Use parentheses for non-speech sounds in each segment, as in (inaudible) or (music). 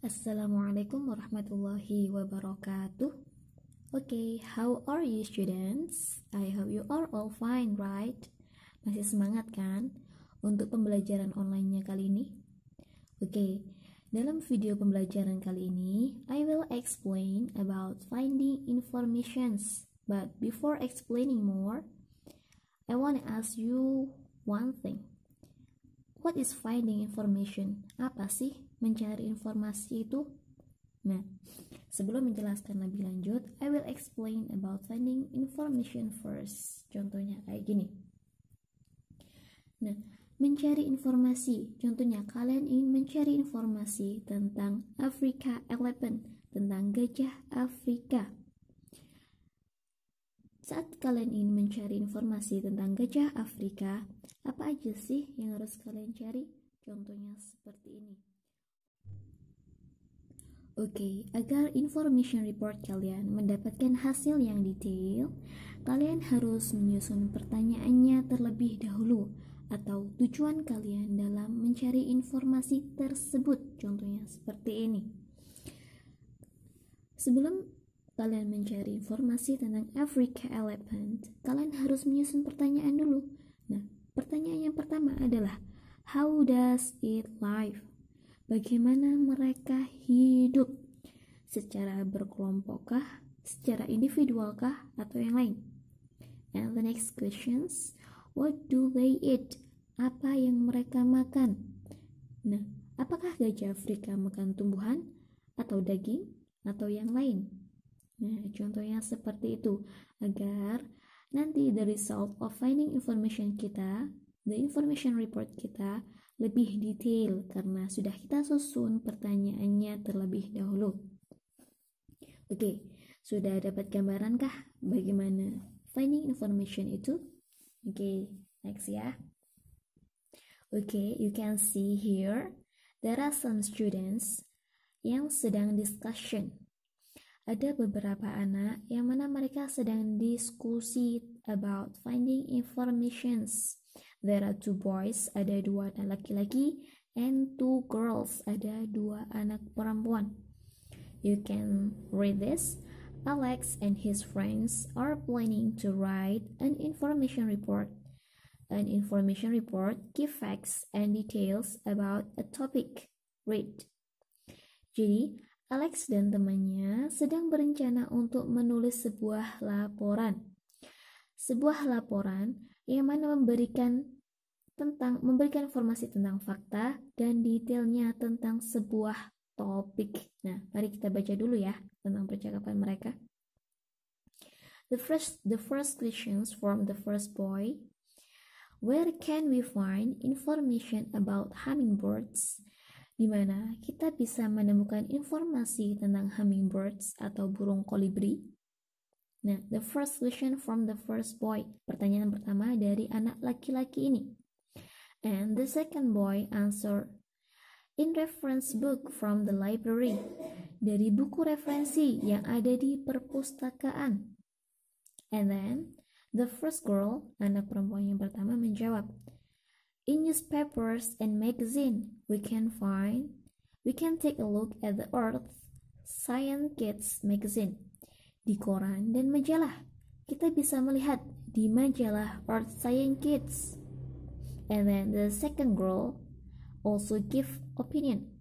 Assalamualaikum warahmatullahi wabarakatuh. Okay, how are you students? I hope you are all fine, right? Masih semangat kan untuk pembelajaran online-nya kali ini? Oke, okay, dalam video pembelajaran kali ini, I will explain about finding informations. But before explaining more, I want to ask you one thing. What is finding information? Apa sih mencari informasi itu? Nah, sebelum menjelaskan lebih lanjut, I will explain about finding information first. Contohnya kayak gini. Nah, mencari informasi. Contohnya kalian ingin mencari informasi tentang Afrika Elephant, tentang gajah Afrika. Saat kalian ingin mencari informasi tentang gajah Afrika, apa aja sih yang harus kalian cari? Contohnya seperti ini. Oke, okay, agar information report kalian mendapatkan hasil yang detail, kalian harus menyusun pertanyaannya terlebih dahulu atau tujuan kalian dalam mencari informasi tersebut. Contohnya seperti ini. Sebelum kalian mencari informasi tentang Africa Elephant, kalian harus menyusun pertanyaan dulu. Nah, pertanyaan yang pertama adalah how does it live? bagaimana mereka hidup secara berkelompokkah, secara individualkah, atau yang lain. And the next questions, what do they eat? Apa yang mereka makan? Nah, apakah gajah Afrika makan tumbuhan atau daging atau yang lain? Nah, contohnya seperti itu agar nanti the result of finding information kita, the information report kita lebih detail karena sudah kita susun pertanyaannya terlebih dahulu. Oke, sudah dapat gambaran bagaimana finding information itu? Oke, next ya. Oke, you can see here there are some students yang sedang discussion. Ada beberapa anak yang mana mereka sedang diskusi about finding informations There are two boys, ada dua anak laki-laki, and two girls, ada dua anak perempuan. You can read this. Alex and his friends are planning to write an information report. An information report gives facts and details about a topic. Read. Jadi, Alex dan temannya sedang berencana untuk menulis sebuah laporan. Sebuah laporan yang mana memberikan tentang memberikan informasi tentang fakta dan detailnya tentang sebuah topik. Nah, mari kita baca dulu ya tentang percakapan mereka. The first the first questions from the first boy. Where can we find information about hummingbirds? Di mana kita bisa menemukan informasi tentang hummingbirds atau burung kolibri? Nah, the first question from the first boy. Pertanyaan pertama dari anak laki-laki ini. And the second boy answer in reference book from the library. Dari buku referensi yang ada di perpustakaan. And then the first girl, anak perempuan yang pertama menjawab, in newspapers and magazine we can find we can take a look at the Earth Science Kids magazine di koran dan majalah. Kita bisa melihat di majalah Earth Science Kids. And then the second girl also give opinion.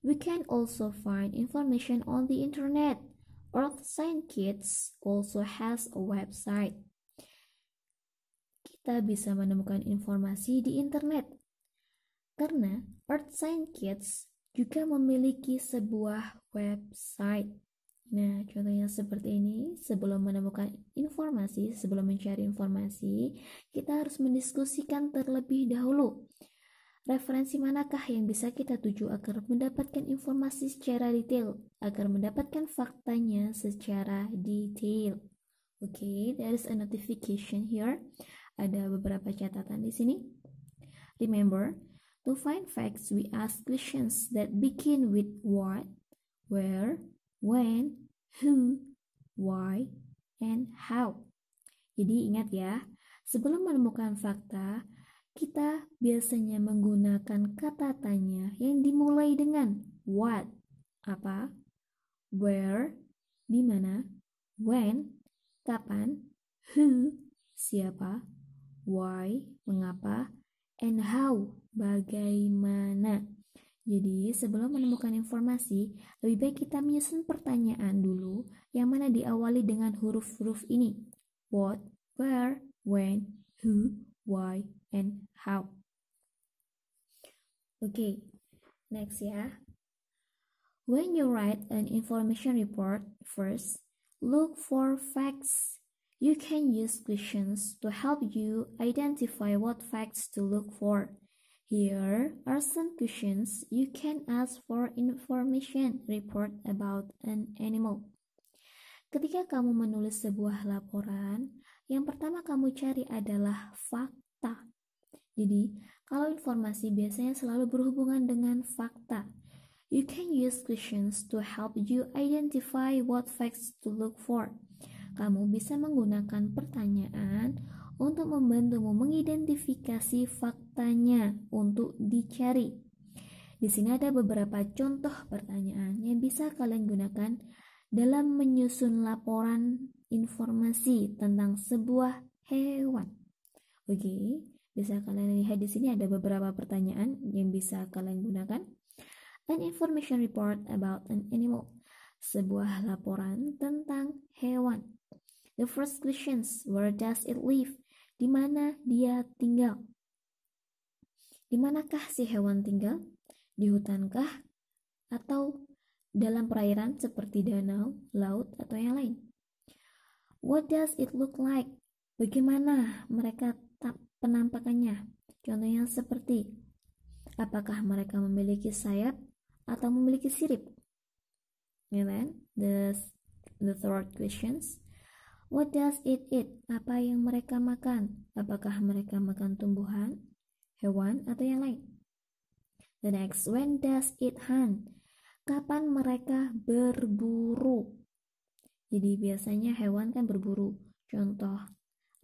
We can also find information on the internet. Earth Science Kids also has a website. Kita bisa menemukan informasi di internet. Karena Earth Science Kids juga memiliki sebuah website. Nah, contohnya seperti ini, sebelum menemukan informasi, sebelum mencari informasi, kita harus mendiskusikan terlebih dahulu. Referensi manakah yang bisa kita tuju agar mendapatkan informasi secara detail, agar mendapatkan faktanya secara detail. Oke, okay, there is a notification here. Ada beberapa catatan di sini. Remember, to find facts we ask questions that begin with what, where, when, who, why, and how. Jadi ingat ya, sebelum menemukan fakta, kita biasanya menggunakan kata tanya yang dimulai dengan what, apa, where, di mana, when, kapan, who, siapa, why, mengapa, and how, bagaimana. Jadi, sebelum menemukan informasi, lebih baik kita menyusun pertanyaan dulu yang mana diawali dengan huruf-huruf ini. What, where, when, who, why, and how. Oke, okay, next ya. When you write an information report, first, look for facts. You can use questions to help you identify what facts to look for. Here are some questions you can ask for information report about an animal. Ketika kamu menulis sebuah laporan, yang pertama kamu cari adalah fakta. Jadi, kalau informasi biasanya selalu berhubungan dengan fakta. You can use questions to help you identify what facts to look for. Kamu bisa menggunakan pertanyaan untuk membantumu mengidentifikasi faktanya untuk dicari. Di sini ada beberapa contoh pertanyaan yang bisa kalian gunakan dalam menyusun laporan informasi tentang sebuah hewan. Oke, bisa kalian lihat di sini ada beberapa pertanyaan yang bisa kalian gunakan. An information report about an animal, sebuah laporan tentang hewan. The first questions, where does it live? di mana dia tinggal. Di manakah si hewan tinggal? Di hutankah? Atau dalam perairan seperti danau, laut, atau yang lain? What does it look like? Bagaimana mereka penampakannya? Contohnya seperti, apakah mereka memiliki sayap atau memiliki sirip? Ya kan? The, the third questions. What does it eat? Apa yang mereka makan? Apakah mereka makan tumbuhan, hewan, atau yang lain? The next, when does it hunt? Kapan mereka berburu? Jadi biasanya hewan kan berburu. Contoh,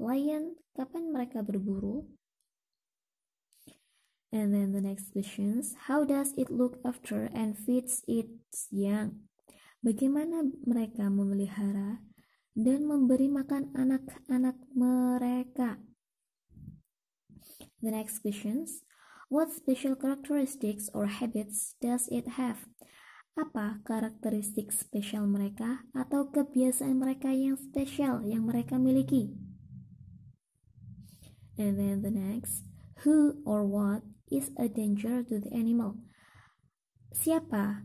lion, kapan mereka berburu? And then the next questions, how does it look after and feeds its young? Bagaimana mereka memelihara dan memberi makan anak-anak mereka. The next questions. What special characteristics or habits does it have? Apa karakteristik spesial mereka atau kebiasaan mereka yang spesial yang mereka miliki? And then the next, who or what is a danger to the animal? Siapa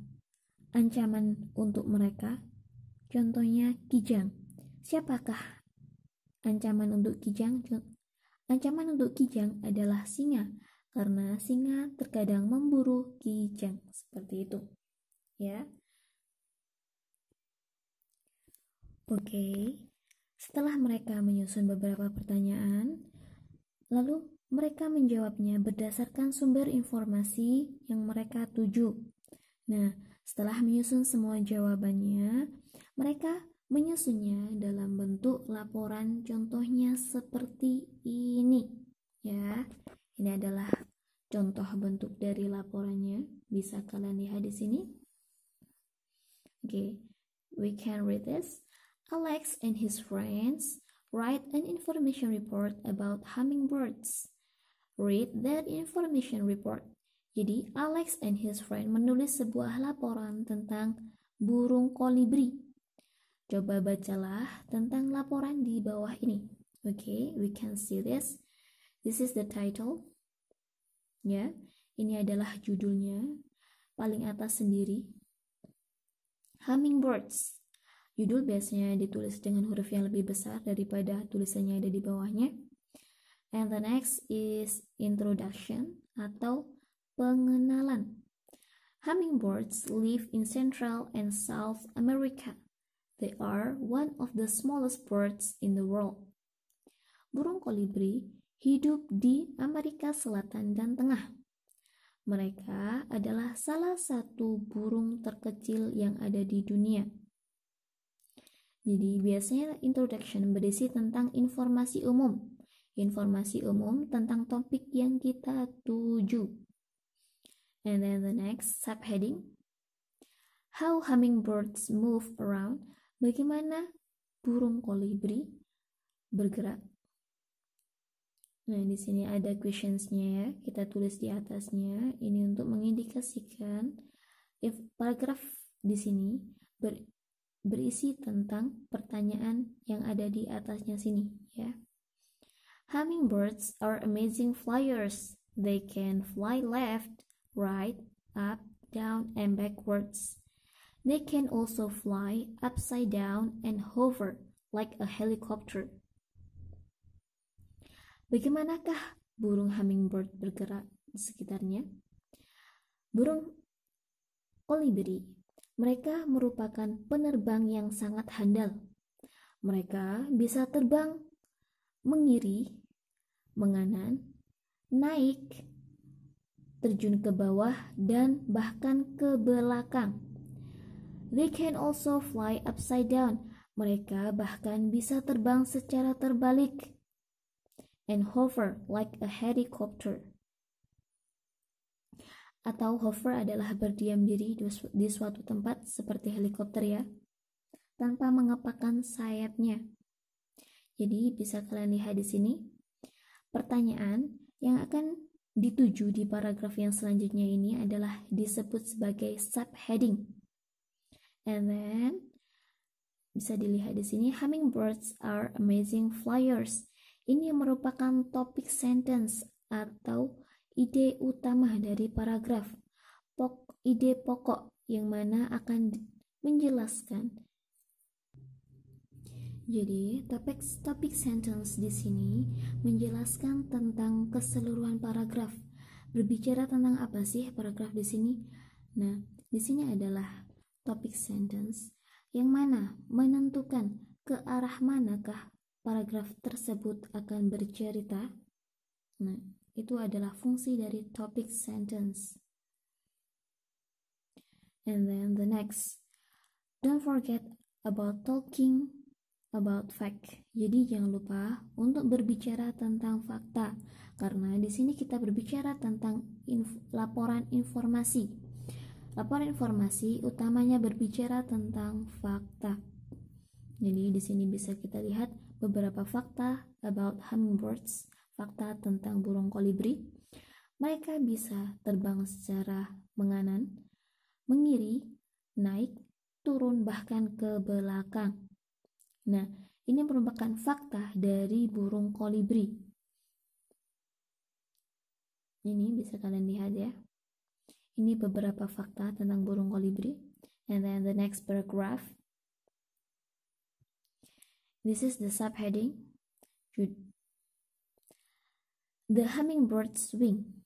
ancaman untuk mereka? Contohnya kijang. Siapakah ancaman untuk Kijang? Ancaman untuk Kijang adalah singa, karena singa terkadang memburu Kijang seperti itu. Ya. Oke. Setelah mereka menyusun beberapa pertanyaan, lalu mereka menjawabnya berdasarkan sumber informasi yang mereka tuju. Nah, setelah menyusun semua jawabannya, mereka menyusunnya dalam bentuk laporan contohnya seperti ini ya ini adalah contoh bentuk dari laporannya bisa kalian lihat di sini oke okay. we can read this Alex and his friends write an information report about hummingbirds read that information report jadi Alex and his friend menulis sebuah laporan tentang burung kolibri Coba bacalah tentang laporan di bawah ini. Okay, we can see this. This is the title. Ya, yeah, ini adalah judulnya. Paling atas sendiri. Hummingbirds. Judul biasanya ditulis dengan huruf yang lebih besar daripada tulisannya ada di bawahnya. And the next is introduction atau pengenalan. Hummingbirds live in Central and South America. They are one of the smallest birds in the world. Burung kolibri hidup di Amerika Selatan dan Tengah. Mereka adalah salah satu burung terkecil yang ada di dunia. Jadi biasanya introduction berisi tentang informasi umum. Informasi umum tentang topik yang kita tuju. And then the next subheading. How hummingbirds move around bagaimana burung kolibri bergerak. Nah, di sini ada questionsnya ya. Kita tulis di atasnya. Ini untuk mengindikasikan if paragraf di sini ber, berisi tentang pertanyaan yang ada di atasnya sini ya. Hummingbirds are amazing flyers. They can fly left, right, up, down, and backwards. They can also fly upside down and hover like a helicopter. Bagaimanakah burung hummingbird bergerak di sekitarnya? Burung kolibri, mereka merupakan penerbang yang sangat handal. Mereka bisa terbang mengiri, menganan, naik, terjun ke bawah, dan bahkan ke belakang. They can also fly upside down. Mereka bahkan bisa terbang secara terbalik. And hover like a helicopter. Atau hover adalah berdiam diri di suatu tempat seperti helikopter ya, tanpa mengepakkan sayapnya. Jadi bisa kalian lihat di sini pertanyaan yang akan dituju di paragraf yang selanjutnya ini adalah disebut sebagai subheading And then bisa dilihat di sini hummingbirds are amazing flyers. Ini merupakan topic sentence atau ide utama dari paragraf. Pok, ide pokok yang mana akan menjelaskan. Jadi, topik topik sentence di sini menjelaskan tentang keseluruhan paragraf. Berbicara tentang apa sih paragraf di sini? Nah, di sini adalah Topic sentence yang mana menentukan ke arah manakah paragraf tersebut akan bercerita. Nah, itu adalah fungsi dari topic sentence. And then the next, don't forget about talking about fact. Jadi jangan lupa untuk berbicara tentang fakta karena di sini kita berbicara tentang inf laporan informasi Lapor informasi utamanya berbicara tentang fakta. Jadi di sini bisa kita lihat beberapa fakta about hummingbirds, fakta tentang burung kolibri. Mereka bisa terbang secara menganan, mengiri, naik, turun bahkan ke belakang. Nah, ini merupakan fakta dari burung kolibri. Ini bisa kalian lihat ya. Ini beberapa fakta tentang burung kolibri. And then the next paragraph. This is the subheading. The hummingbird's wing.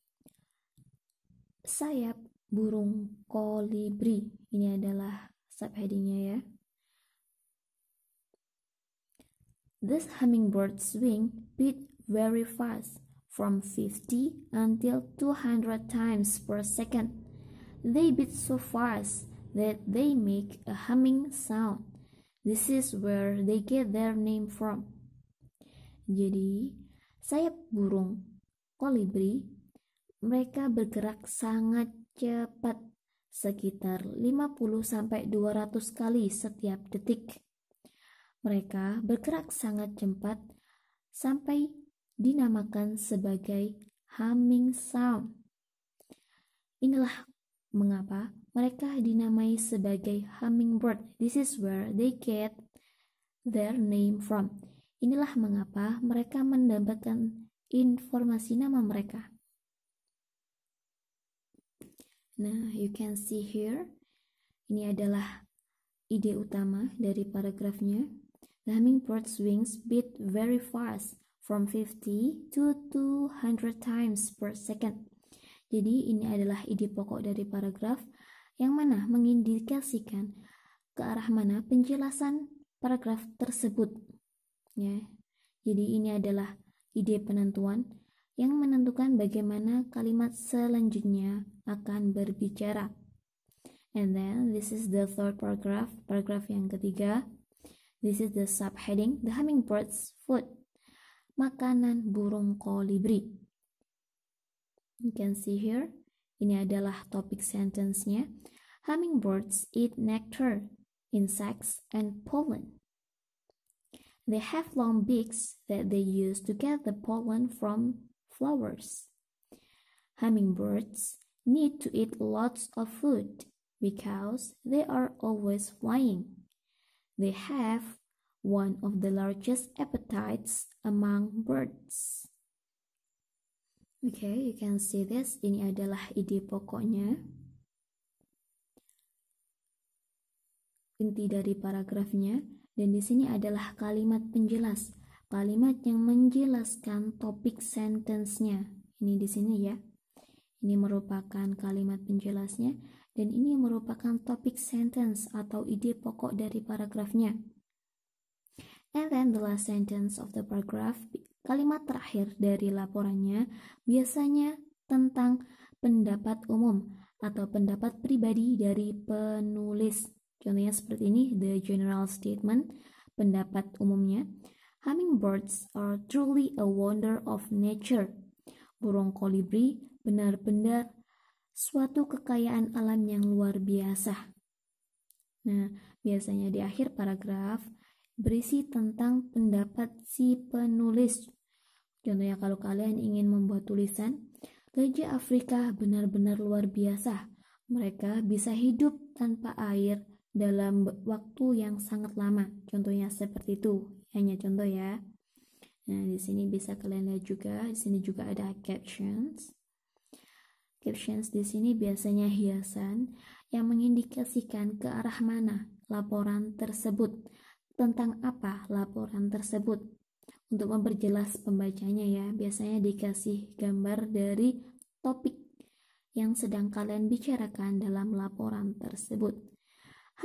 Sayap burung kolibri. Ini adalah subheadingnya ya. This hummingbird's wing beat very fast from 50 until 200 times per second. They beat so fast that they make a humming sound. This is where they get their name from. Jadi, sayap burung kolibri mereka bergerak sangat cepat sekitar 50 sampai 200 kali setiap detik. Mereka bergerak sangat cepat sampai dinamakan sebagai humming sound. Inilah mengapa mereka dinamai sebagai hummingbird. This is where they get their name from. Inilah mengapa mereka mendapatkan informasi nama mereka. Nah, you can see here. Ini adalah ide utama dari paragrafnya. The hummingbirds wings beat very fast from 50 to 200 times per second. Jadi ini adalah ide pokok dari paragraf yang mana mengindikasikan ke arah mana penjelasan paragraf tersebut. Ya. Jadi ini adalah ide penentuan yang menentukan bagaimana kalimat selanjutnya akan berbicara. And then this is the third paragraph, paragraf yang ketiga. This is the subheading, the hummingbirds foot makanan burung kolibri. You can see here, ini adalah topik sentence-nya. Hummingbirds eat nectar, insects, and pollen. They have long beaks that they use to get the pollen from flowers. Hummingbirds need to eat lots of food because they are always flying. They have one of the largest appetites among birds. Okay, you can see this. Ini adalah ide pokoknya. Inti dari paragrafnya. Dan di sini adalah kalimat penjelas. Kalimat yang menjelaskan topik sentence-nya. Ini di sini ya. Ini merupakan kalimat penjelasnya. Dan ini merupakan topik sentence atau ide pokok dari paragrafnya. Ya And then the last sentence of the paragraph, kalimat terakhir dari laporannya biasanya tentang pendapat umum atau pendapat pribadi dari penulis. Contohnya seperti ini, the general statement, pendapat umumnya. Hummingbirds are truly a wonder of nature. Burung kolibri benar-benar suatu kekayaan alam yang luar biasa. Nah, biasanya di akhir paragraf berisi tentang pendapat si penulis. Contohnya kalau kalian ingin membuat tulisan, gajah Afrika benar-benar luar biasa. Mereka bisa hidup tanpa air dalam waktu yang sangat lama. Contohnya seperti itu. Hanya contoh ya. Nah, di sini bisa kalian lihat juga, di sini juga ada captions. Captions di sini biasanya hiasan yang mengindikasikan ke arah mana laporan tersebut tentang apa laporan tersebut. Untuk memperjelas pembacanya ya, biasanya dikasih gambar dari topik yang sedang kalian bicarakan dalam laporan tersebut.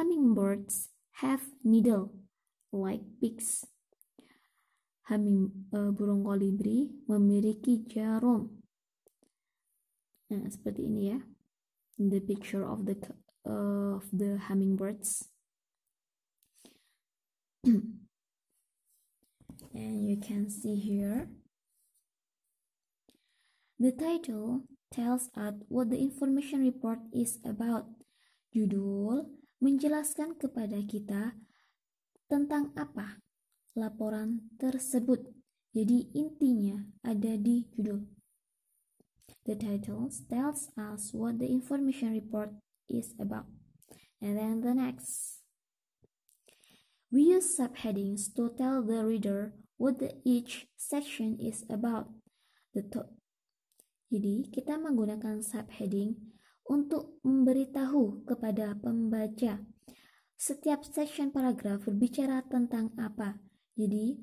Hummingbirds have needle like pigs. Humming, uh, eh, burung kolibri memiliki jarum. Nah, seperti ini ya. The picture of the uh, of the hummingbirds. (clears throat) and you can see here the title tells us what the information report is about judul menjelaskan kepada kita tentang apa laporan tersebut jadi intinya ada di judul the title tells us what the information report is about and then the next We use subheadings to tell the reader what the each section is about. The top. Jadi, kita menggunakan subheading untuk memberitahu kepada pembaca setiap section paragraf berbicara tentang apa. Jadi,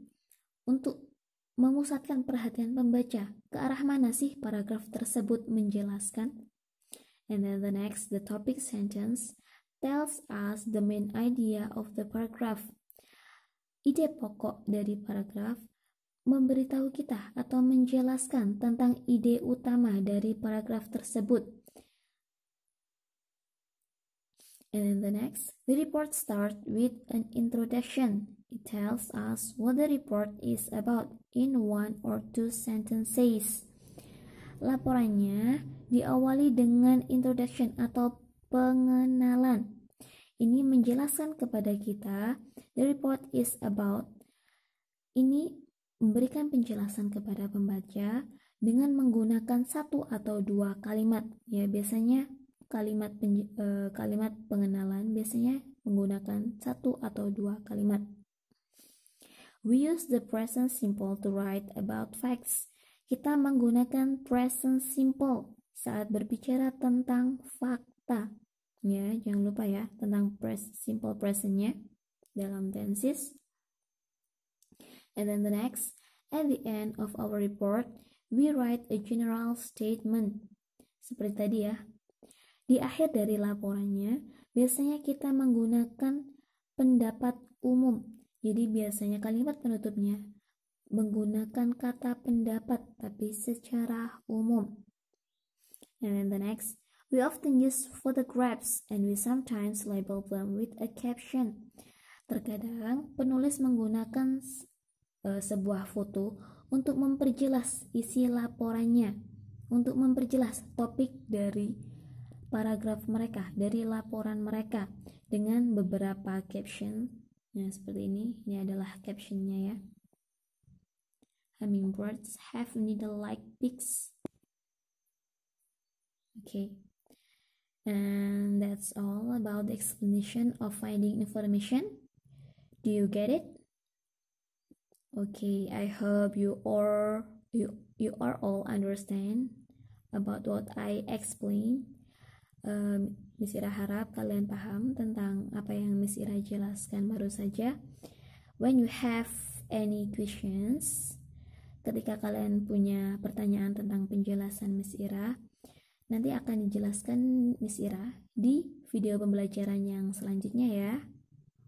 untuk memusatkan perhatian pembaca ke arah mana sih paragraf tersebut menjelaskan. And then the next, the topic sentence tells us the main idea of the paragraph. Ide pokok dari paragraf memberitahu kita atau menjelaskan tentang ide utama dari paragraf tersebut. And then the next, the report starts with an introduction. It tells us what the report is about in one or two sentences. Laporannya diawali dengan introduction atau pengenalan. Ini menjelaskan kepada kita, the report is about. Ini memberikan penjelasan kepada pembaca dengan menggunakan satu atau dua kalimat. Ya, biasanya kalimat penje, eh, kalimat pengenalan biasanya menggunakan satu atau dua kalimat. We use the present simple to write about facts. Kita menggunakan present simple saat berbicara tentang fakta ta ya jangan lupa ya tentang pres simple presentnya dalam tenses and then the next at the end of our report we write a general statement seperti tadi ya di akhir dari laporannya biasanya kita menggunakan pendapat umum jadi biasanya kalimat penutupnya menggunakan kata pendapat tapi secara umum. And then the next, We often use photographs and we sometimes label them with a caption. Terkadang penulis menggunakan uh, sebuah foto untuk memperjelas isi laporannya, untuk memperjelas topik dari paragraf mereka, dari laporan mereka dengan beberapa caption. Nah, seperti ini. Ini adalah captionnya ya. Hummingbirds have needle-like beaks. Okay. And that's all about the explanation of finding information. Do you get it? Okay, I hope you all you you are all understand about what I explain. Um, Miss Ira harap kalian paham tentang apa yang Miss Ira jelaskan baru saja. When you have any questions, ketika kalian punya pertanyaan tentang penjelasan Miss Ira, Nanti akan dijelaskan Miss Ira di video pembelajaran yang selanjutnya ya.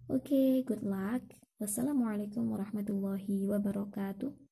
Oke, okay, good luck. Wassalamualaikum warahmatullahi wabarakatuh.